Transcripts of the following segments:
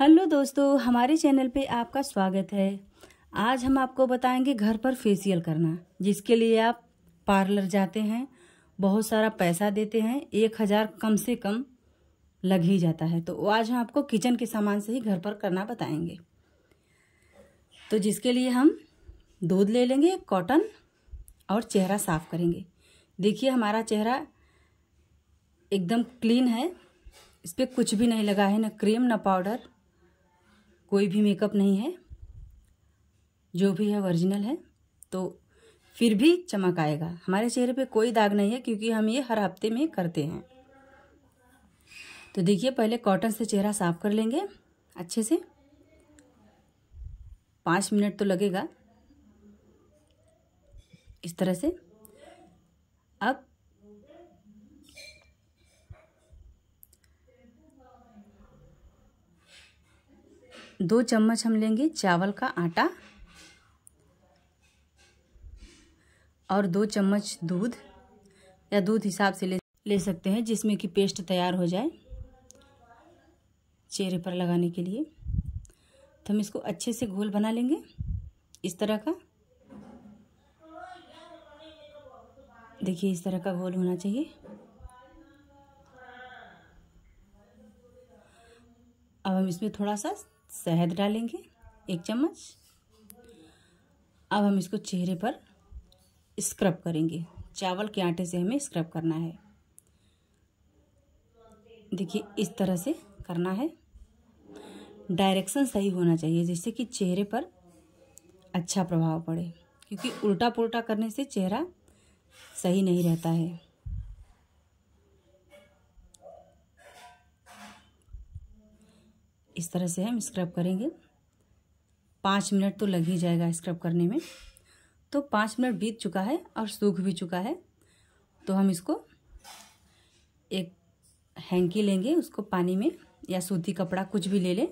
hello दोस्तों हमारे channel पे आपका स्वागत है आज हम आपको बताएंगे घर पर फेसियल करना जिसके लिए आप पार्लर जाते हैं बहुत सारा पैसा देते हैं एक हज़ार कम से कम लग ही जाता है तो आज हम आपको किचन के सामान से ही घर पर करना बताएंगे तो जिसके लिए हम दूध ले लेंगे कॉटन और चेहरा साफ़ करेंगे देखिए हमारा चेहरा एकदम क्लीन है इस पर कुछ भी नहीं लगा है ना क्रीम ना पाउडर कोई भी मेकअप नहीं है जो भी है ओरिजिनल है तो फिर भी चमक आएगा हमारे चेहरे पे कोई दाग नहीं है क्योंकि हम ये हर हफ्ते में करते हैं तो देखिए पहले कॉटन से चेहरा साफ कर लेंगे अच्छे से पाँच मिनट तो लगेगा इस तरह से अब दो चम्मच हम लेंगे चावल का आटा और दो चम्मच दूध या दूध हिसाब से ले ले सकते हैं जिसमें कि पेस्ट तैयार हो जाए चेहरे पर लगाने के लिए तो हम इसको अच्छे से घोल बना लेंगे इस तरह का देखिए इस तरह का घोल होना चाहिए अब हम इसमें थोड़ा सा शहद डालेंगे एक चम्मच अब हम इसको चेहरे पर स्क्रब करेंगे चावल के आटे से हमें स्क्रब करना है देखिए इस तरह से करना है डायरेक्शन सही होना चाहिए जिससे कि चेहरे पर अच्छा प्रभाव पड़े क्योंकि उल्टा पुल्टा करने से चेहरा सही नहीं रहता है इस तरह से हम स्क्रब करेंगे पाँच मिनट तो लग ही जाएगा स्क्रब करने में तो पाँच मिनट बीत चुका है और सूख भी चुका है तो हम इसको एक हैंकी लेंगे उसको पानी में या सूती कपड़ा कुछ भी ले लें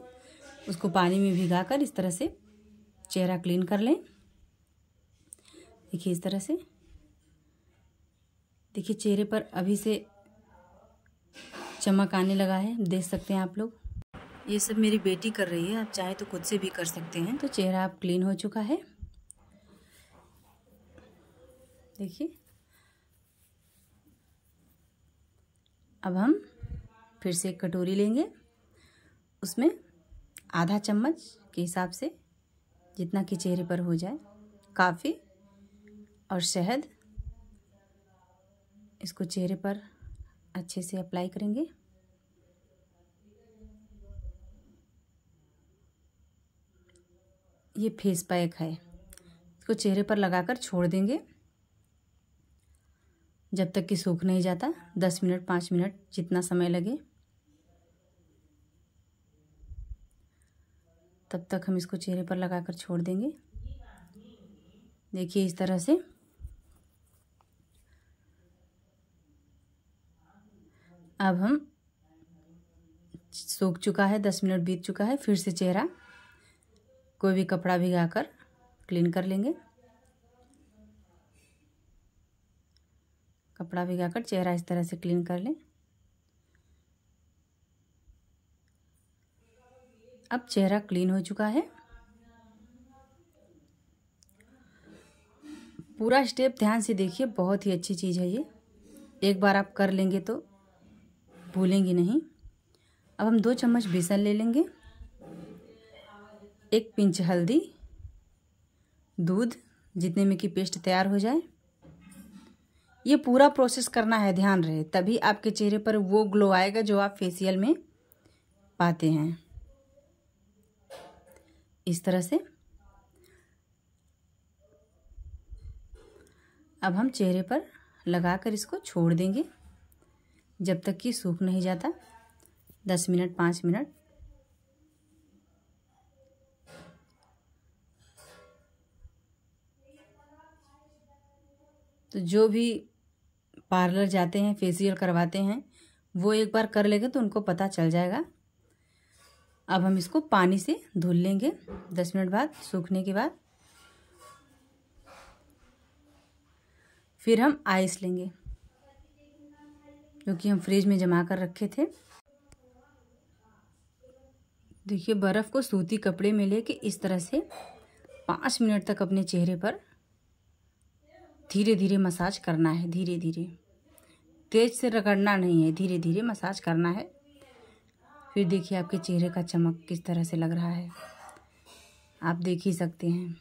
उसको पानी में भिगा कर इस तरह से चेहरा क्लीन कर लें देखिए इस तरह से देखिए चेहरे पर अभी से चमक आने लगा है देख सकते हैं आप लोग ये सब मेरी बेटी कर रही है आप चाहे तो खुद से भी कर सकते हैं तो चेहरा आप क्लीन हो चुका है देखिए अब हम फिर से एक कटोरी लेंगे उसमें आधा चम्मच के हिसाब से जितना कि चेहरे पर हो जाए काफ़ी और शहद इसको चेहरे पर अच्छे से अप्लाई करेंगे ये फेस पैक है इसको चेहरे पर लगाकर छोड़ देंगे जब तक कि सूख नहीं जाता दस मिनट पाँच मिनट जितना समय लगे तब तक हम इसको चेहरे पर लगाकर छोड़ देंगे देखिए इस तरह से अब हम सूख चुका है दस मिनट बीत चुका है फिर से चेहरा कोई भी कपड़ा भिगा कर क्लीन कर लेंगे कपड़ा भिगा कर चेहरा इस तरह से क्लीन कर लें अब चेहरा क्लीन हो चुका है पूरा स्टेप ध्यान से देखिए बहुत ही अच्छी चीज़ है ये एक बार आप कर लेंगे तो भूलेंगे नहीं अब हम दो चम्मच बेसन ले लेंगे एक पिंच हल्दी दूध जितने में कि पेस्ट तैयार हो जाए ये पूरा प्रोसेस करना है ध्यान रहे तभी आपके चेहरे पर वो ग्लो आएगा जो आप फेसियल में पाते हैं इस तरह से अब हम चेहरे पर लगाकर इसको छोड़ देंगे जब तक कि सूख नहीं जाता दस मिनट पाँच मिनट तो जो भी पार्लर जाते हैं फेसियल करवाते हैं वो एक बार कर लेंगे तो उनको पता चल जाएगा अब हम इसको पानी से धुल लेंगे दस मिनट बाद सूखने के बाद फिर हम आइस लेंगे क्योंकि हम फ्रिज में जमा कर रखे थे देखिए बर्फ़ को सूती कपड़े में लेके इस तरह से पाँच मिनट तक अपने चेहरे पर धीरे धीरे मसाज करना है धीरे धीरे तेज से रगड़ना नहीं है धीरे धीरे मसाज करना है फिर देखिए आपके चेहरे का चमक किस तरह से लग रहा है आप देख ही सकते हैं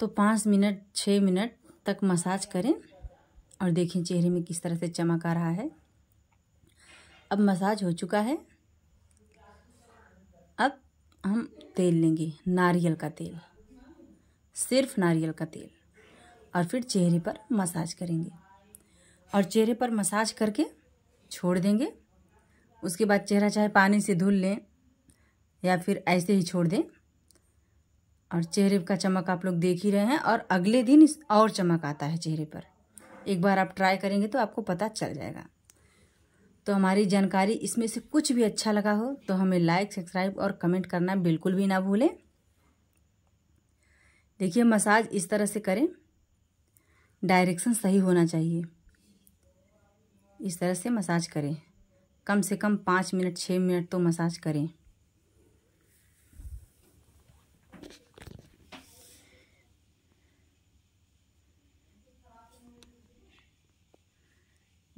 तो पाँच मिनट छः मिनट तक मसाज करें और देखें चेहरे में किस तरह से चमक आ रहा है अब मसाज हो चुका है अब हम तेल लेंगे नारियल का तेल सिर्फ नारियल का तेल और फिर चेहरे पर मसाज करेंगे और चेहरे पर मसाज करके छोड़ देंगे उसके बाद चेहरा चाहे पानी से धुल लें या फिर ऐसे ही छोड़ दें और चेहरे का चमक आप लोग देख ही रहे हैं और अगले दिन और चमक आता है चेहरे पर एक बार आप ट्राई करेंगे तो आपको पता चल जाएगा तो हमारी जानकारी इसमें से कुछ भी अच्छा लगा हो तो हमें लाइक सब्सक्राइब और कमेंट करना बिल्कुल भी ना भूलें देखिए मसाज इस तरह से करें डायरेक्शन सही होना चाहिए इस तरह से मसाज करें कम से कम पाँच मिनट छः मिनट तो मसाज करें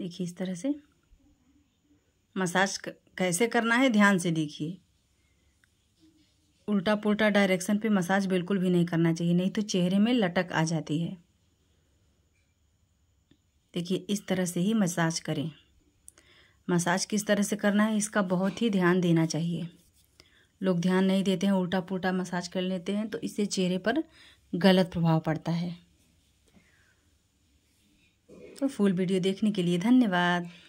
देखिए इस तरह से मसाज कैसे करना है ध्यान से देखिए उल्टा पुल्टा डायरेक्शन पे मसाज बिल्कुल भी नहीं करना चाहिए नहीं तो चेहरे में लटक आ जाती है देखिए इस तरह से ही मसाज करें मसाज किस तरह से करना है इसका बहुत ही ध्यान देना चाहिए लोग ध्यान नहीं देते हैं उल्टा पुल्टा मसाज कर लेते हैं तो इससे चेहरे पर गलत प्रभाव पड़ता है तो फुल वीडियो देखने के लिए धन्यवाद